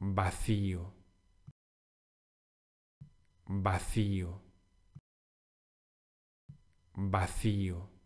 vacío, vacío, vacío.